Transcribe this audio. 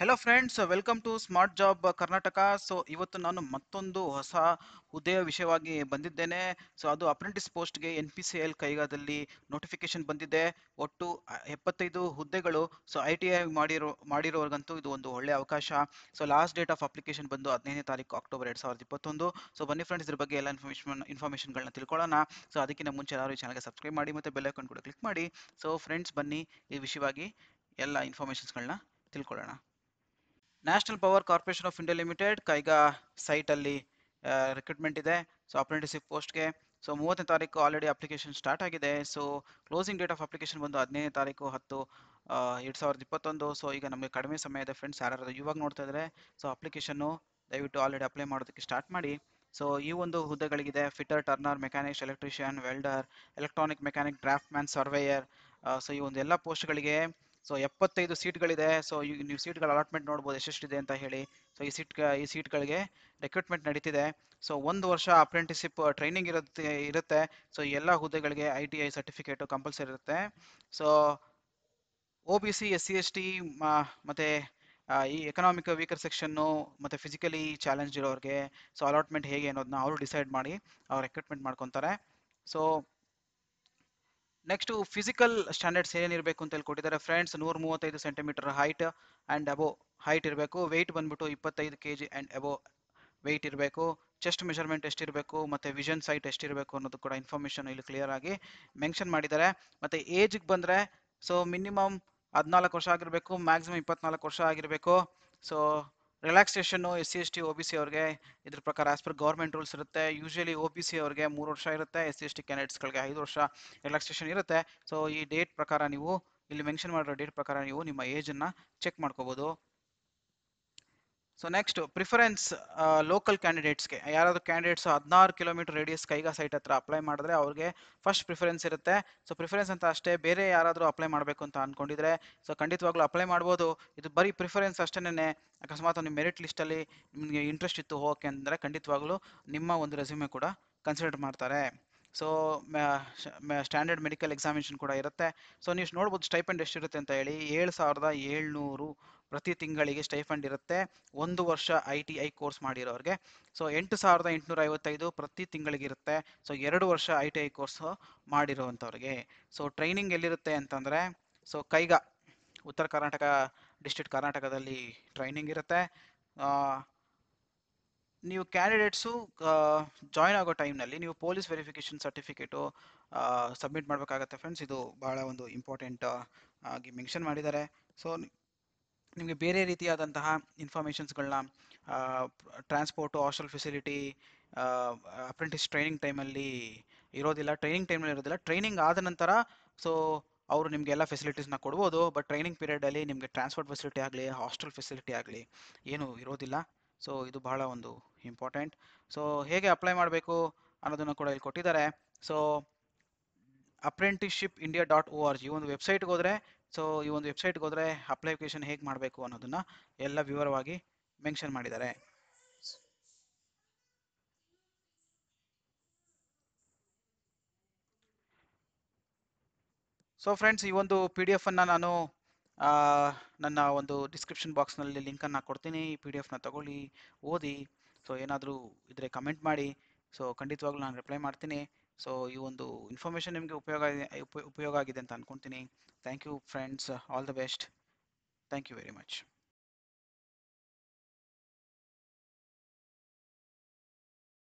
hello friends welcome to smart job Karnataka so ಇವತ್ತು ನಾನು ಮತ್ತೊಂದು ಹೊಸ ಹುದ್ದೆಯ ವಿಷಯವಾಗಿ ಬಂದಿದ್ದೇನೆ ಸೊ ಅದು ಅಪ್ರೆಂಟಿಸ್ ಪೋಸ್ಟ್ಗೆ ಎನ್ ಪಿ ಸಿ ಎಲ್ ಕೈಗಾದಲ್ಲಿ ನೋಟಿಫಿಕೇಶನ್ ಬಂದಿದೆ ಒಟ್ಟು ಎಪ್ಪತ್ತೈದು ಹುದ್ದೆಗಳು ಸೊ ಐ ಟಿ ಐ ಮಾಡಿರೋ ಮಾಡಿರೋರ್ಗಂತೂ ಇದು ಒಂದು ಒಳ್ಳೆಯ ಅವಕಾಶ so last date of application ಬಂದು ಹದಿನೈದನೇ ತಾರೀಕು ಅಕ್ಟೋಬರ್ ಎರಡು ಸಾವಿರದ ಇಪ್ಪತ್ತೊಂದು ಸೊ ಬನ್ನಿ ಫ್ರೆಂಡ್ಸ್ ಇದ್ರ ಬಗ್ಗೆ ಎಲ್ಲ ಇನ್ಫಾರ್ಮೇಷನ್ ಇನ್ಫಾರ್ಮೇಷನ್ಗಳನ್ನ ತಿಳ್ಕೊಳ್ಳೋಣ ಸೊ ಅದಕ್ಕಿಂತ ಮುಂಚೆ ಯಾರು ಈ ಚಾನಲ್ಗೆ ಸಬ್ಸ್ಕ್ರೈಬ್ ಮಾಡಿ ಮತ್ತು ಬೆಲ್ಲೈಕನ್ ಕೂಡ ಕ್ಲಿಕ್ ಮಾಡಿ ಸೊ ಫ್ರೆಂಡ್ಸ್ ಬನ್ನಿ ಈ ವಿಷಯವಾಗಿ ಎಲ್ಲ ಇನ್ಫಾರ್ಮೇಷನ್ಸ್ಗಳನ್ನ ತಿಳ್ಕೊಳ್ಳೋಣ National Power Corporation of India Limited Kaiga ಸೈಟಲ್ಲಿ ರಿಕ್ರೂಟ್ಮೆಂಟ್ ಇದೆ ಸೊ ಅಪ್ರೆಂಟಿಸಿಪ್ ಪೋಸ್ಟ್ಗೆ ಸೊ ಮೂವತ್ತನೇ ತಾರೀಕು ಆಲ್ರೆಡಿ ಅಪ್ಲಿಕೇಶನ್ ಸ್ಟಾರ್ಟ್ ಆಗಿದೆ so closing date of application ಬಂದು ಹದಿನೈದನೇ ತಾರೀಕು ಹತ್ತು ಎರಡು ಸಾವಿರದ ಇಪ್ಪತ್ತೊಂದು ಸೊ ಈಗ ನಮಗೆ ಕಡಿಮೆ ಸಮಯ ಇದೆ ಫ್ರೆಂಡ್ಸ್ ಯಾರಾದರೂ ಇವಾಗ ನೋಡ್ತಾ ಇದ್ದಾರೆ ಸೊ ಅಪ್ಲಿಕೇಶನ್ನು ದಯವಿಟ್ಟು ಆಲ್ರೆಡಿ ಅಪ್ಲೈ ಮಾಡೋದಕ್ಕೆ ಸ್ಟಾರ್ಟ್ ಮಾಡಿ ಸೊ ಈ ಒಂದು ಹುದ್ದೆಗಳಿಗಿದೆ fitter turner mechanics electrician welder electronic mechanic draughtsman surveyor so ಈ ಒಂದು ಎಲ್ಲ ಪೋಸ್ಟ್ಗಳಿಗೆ ಸೊ ಎಪ್ಪತ್ತೈದು ಸೀಟ್ಗಳಿದೆ ಸೊ ನೀವು ಸೀಟ್ಗಳ ಅಲಾಟ್ಮೆಂಟ್ ನೋಡ್ಬೋದು ಎಷ್ಟಿದೆ ಅಂತ ಹೇಳಿ ಸೊ ಈ ಸೀಟ್ ಈ ಸೀಟ್ಗಳಿಗೆ ರೆಕ್ರೂಟ್ಮೆಂಟ್ ನಡೀತಿದೆ ಸೊ ಒಂದು ವರ್ಷ ಅಪ್ರೆಂಟಿಸಿಪ್ ಟ್ರೈನಿಂಗ್ uh, ಇರುತ್ತೆ ಇರುತ್ತೆ ಸೊ ಎಲ್ಲ ಹುದ್ದೆಗಳಿಗೆ I T I certificate compulsory ಇರುತ್ತೆ so O B C S C S T ಮತ್ತು ಈ ಎಕನಾಮಿಕ್ ವೀಕರ್ ಸೆಕ್ಷನ್ನು ಮತ್ತು ಫಿಸಿಕಲಿ ಚಾಲೆಂಜ್ ಇರೋರಿಗೆ ಸೊ ಅಲಾಟ್ಮೆಂಟ್ ಹೇಗೆ ಅನ್ನೋದನ್ನ ಅವರು ಡಿಸೈಡ್ ಮಾಡಿ ಅವ್ರು ರೆಕ್ರೂಟ್ಮೆಂಟ್ ಮಾಡ್ಕೊತಾರೆ ಸೊ ನೆಕ್ಸ್ಟ್ ಫಿಸಿಕಲ್ ಸ್ಟ್ಯಾಂಡರ್ಡ್ಸ್ ಇರಬೇಕು ಅಂತ ಹೇಳಿ ಕೊಟ್ಟಿದ್ದಾರೆ ಫ್ರೆಂಡ್ಸ್ ನೂರ ಮೂವತ್ತೈದು centimetre height and above height ಇರಬೇಕು ವೆಯ್ಟ್ ಬಂದ್ಬಿಟ್ಟು ಇಪ್ಪತ್ತೈದು K G and above weight ಇರಬೇಕು ಚೆಸ್ಟ್ ಮೆಷರ್ಮೆಂಟ್ ಎಷ್ಟಿರಬೇಕು ಮತ್ತು ವಿಷನ್ ಸೈಟ್ ಎಷ್ಟಿರಬೇಕು ಅನ್ನೋದು ಕೂಡ ಇನ್ಫಾರ್ಮೇಷನ್ ಇಲ್ಲಿ ಕ್ಲಿಯರ್ ಆಗಿ ಮೆನ್ಷನ್ ಮಾಡಿದ್ದಾರೆ ಮತ್ತು ಏಜ್ಗೆ ಬಂದರೆ ಸೊ ಮಿನಿಮಮ್ ಹದಿನಾಲ್ಕು ವರ್ಷ ಆಗಿರಬೇಕು ಮ್ಯಾಕ್ಸಿಮಮ್ ಇಪ್ಪತ್ನಾಲ್ಕು ವರ್ಷ ಆಗಿರಬೇಕು so relaxation S C S T O B C ಅವ್ರಿಗೆ ಇದ್ರ ಪ್ರಕಾರ ಆಸ್ ಪರ್ ಗೌರ್ಮೆಂಟ್ ರೂಲ್ಸ್ ಇರುತ್ತೆ ಯೂಶಲಿ ಒ ಬಿ ಸಿ ಅವ್ರಿಗೆ ಮೂರು ವರ್ಷ ಇರುತ್ತೆ ಎಸ್ ಸಿ ಎಸ್ ಟಿ ಕ್ಯಾಂಡಿಡೇಟ್ಸ್ಗಳಿಗೆ ಐದು ವರ್ಷ ರಿಲ್ಯಾಕ್ಸೇಷನ್ ಇರುತ್ತೆ ಸೊ ಈ ಡೇಟ್ ಪ್ರಕಾರ ನೀವು ಇಲ್ಲಿ ಮೆನ್ಷನ್ ಮಾಡಿರೋ ಡೇಟ್ ಪ್ರಕಾರ ನೀವು ನಿಮ್ಮ ಏಜನ್ನು ಚೆಕ್ ಮಾಡ್ಕೋಬೋದು ಸೊ ನೆಕ್ಸ್ಟ್ ಪ್ರಿಫರೆನ್ಸ್ ಲೋಕಲ್ ಕ್ಯಾಂಡಿಡೇಟ್ಸ್ಗೆ ಯಾರಾದರೂ ಕ್ಯಾಂಡಿಡೇಟ್ಸ್ ಹದಿನಾರು ಕಿಲೋಮೀಟರ್ ರೇಡಿಯಸ್ ಕೈಗಾ ಸೈಟ್ ಹತ್ರ ಅಪ್ಲೈ ಮಾಡಿದ್ರೆ ಅವ್ರಿಗೆ ಫಸ್ಟ್ ಪ್ರಿಫರೆನ್ಸ್ ಇರುತ್ತೆ ಸೊ ಪ್ರಿಫರೆನ್ಸ್ ಅಂತ ಅಷ್ಟೇ ಬೇರೆ ಯಾರಾದರೂ ಅಪ್ಲೈ ಮಾಡಬೇಕು ಅಂತ ಅಂದ್ಕೊಂಡಿದ್ರೆ ಸೊ ಖಂಡಿತವಾಗ್ಲೂ ಅಪ್ಲೈ ಮಾಡ್ಬೋದು ಇದು ಬರೀ ಪ್ರಿಫರೆನ್ಸ್ ಅಷ್ಟೇನೆ ಅಕಸ್ಮಾತ್ ನಿಮ್ಮ ಮೆರಿಟ್ ಲಿಸ್ಟಲ್ಲಿ ನಿಮಗೆ ಇಂಟ್ರೆಸ್ಟ್ ಇತ್ತು ಹೋಗಕ್ಕೆ ಅಂದರೆ ಖಂಡಿತವಾಗ್ಲೂ ನಿಮ್ಮ ಒಂದು ರೆಸ್ಯೂಮೆ ಕೂಡ ಕನ್ಸಿಡರ್ ಮಾಡ್ತಾರೆ ಸೊ ಸ್ಟ್ಯಾಂಡರ್ಡ್ ಮೆಡಿಕಲ್ ಎಕ್ಸಾಮಿನೇಷನ್ ಕೂಡ ಇರುತ್ತೆ ಸೊ ನೀವು ನೋಡ್ಬೋದು ಸ್ಟೈಫಂಡ್ ಎಷ್ಟಿರುತ್ತೆ ಅಂತ ಹೇಳಿ ಏಳು ಸಾವಿರದ ಏಳ್ನೂರು ಪ್ರತಿ ತಿಂಗಳಿಗೆ ಸ್ಟೈಫಂಡ್ ಇರುತ್ತೆ ಒಂದು ವರ್ಷ ಐ ಟಿ ಐ ಕೋರ್ಸ್ ಮಾಡಿರೋರಿಗೆ ಸೊ ಎಂಟು ಸಾವಿರದ ಎಂಟುನೂರ ಐವತ್ತೈದು ಪ್ರತಿ ತಿಂಗಳಿಗಿರುತ್ತೆ ಸೊ ಎರಡು ವರ್ಷ ಐ ಟಿ ಐ ಕೋರ್ಸ್ ಮಾಡಿರೋವಂಥವ್ರಿಗೆ ಸೊ ಟ್ರೈನಿಂಗ್ ಎಲ್ಲಿರುತ್ತೆ ಅಂತಂದರೆ ಸೊ ಕೈಗ ಉತ್ತರ ಕರ್ನಾಟಕ ಡಿಸ್ಟ್ರಿಕ್ಟ್ ಕರ್ನಾಟಕದಲ್ಲಿ ಟ್ರೈನಿಂಗ್ ಇರುತ್ತೆ ನೀವು ಕ್ಯಾಂಡಿಡೇಟ್ಸು ಜಾಯ್ನ್ ಆಗೋ ಟೈಮ್ನಲ್ಲಿ ನೀವು ಪೊಲೀಸ್ ವೆರಿಫಿಕೇಷನ್ ಸರ್ಟಿಫಿಕೇಟು ಸಬ್ಮಿಟ್ ಮಾಡಬೇಕಾಗತ್ತೆ ಫ್ರೆಂಡ್ಸ್ ಇದು ಭಾಳ ಒಂದು ಇಂಪಾರ್ಟೆಂಟ್ ಆಗಿ ಮೆನ್ಷನ್ ಮಾಡಿದ್ದಾರೆ ಸೊ ನಿಮಗೆ ಬೇರೆ ರೀತಿಯಾದಂತಹ ಇನ್ಫಾರ್ಮೇಷನ್ಸ್ಗಳನ್ನ transport hostel facility apprentice training ಟೈಮಲ್ಲಿ ಇರೋದಿಲ್ಲ ಟ್ರೈನಿಂಗ್ ಟೈಮಲ್ಲಿ ಇರೋದಿಲ್ಲ ಟ್ರೈನಿಂಗ್ ಆದ ನಂತರ ಸೊ ಅವರು ನಿಮಗೆ ಎಲ್ಲ ಫೆಸಿಲಿಟೀಸ್ನ ಕೊಡ್ಬೋದು ಬಟ್ ಟ್ರೈನಿಂಗ್ ಪೀರಿಯಡಲ್ಲಿ ನಿಮಗೆ ಟ್ರಾನ್ಸ್ಪೋರ್ಟ್ ಫೆಸಿಲಿಟಿ ಆಗಲಿ ಹಾಸ್ಟೆಲ್ ಫೆಸಿಲಿಟಿ ಆಗಲಿ ಏನೂ ಇರೋದಿಲ್ಲ ಸೊ ಇದು ಬಹಳ ಒಂದು ಇಂಪಾರ್ಟೆಂಟ್ ಸೊ ಹೇಗೆ ಅಪ್ಲೈ ಮಾಡಬೇಕು ಅನ್ನೋದನ್ನು ಕೂಡ ಇಲ್ಲಿ ಕೊಟ್ಟಿದ್ದಾರೆ so apprenticeship India dot O R G ಒಂದು ವೆಬ್ಸೈಟ್ಗೆ ಹೋದರೆ ಸೊ ಈ ಒಂದು ವೆಬ್ಸೈಟ್ಗೆ ಹೋದರೆ ಅಪ್ಲಿಕೇಶನ್ ಹೇಗೆ ಮಾಡಬೇಕು ಅನ್ನೋದನ್ನು ಎಲ್ಲ ವಿವರವಾಗಿ ಮೆನ್ಷನ್ ಮಾಡಿದ್ದಾರೆ ಸೊ ಫ್ರೆಂಡ್ಸ್ ಈ ಒಂದು ಪಿ ಡಿ ಎಫನ್ನು ನಾನು ನನ್ನ ಒಂದು ಡಿಸ್ಕ್ರಿಪ್ಷನ್ ಬಾಕ್ಸ್ನಲ್ಲಿ ಲಿಂಕನ್ನು ಕೊಡ್ತೀನಿ ಈ ಪಿ ಡಿ ಎಫ್ನ ತಗೊಳ್ಳಿ ಓದಿ ಸೊ ಏನಾದರೂ ಇದ್ರೆ ಕಮೆಂಟ್ ಮಾಡಿ ಸೊ ಖಂಡಿತವಾಗ್ಲೂ ನಾನು ರಿಪ್ಲೈ ಮಾಡ್ತೀನಿ ಸೊ ಈ ಒಂದು ಇನ್ಫಾರ್ಮೇಷನ್ ನಿಮಗೆ ಉಪಯೋಗ ಉಪಯೋಗ ಆಗಿದೆ ಅಂತ ಅಂದ್ಕೊತೀನಿ thank you friends all the best thank you very much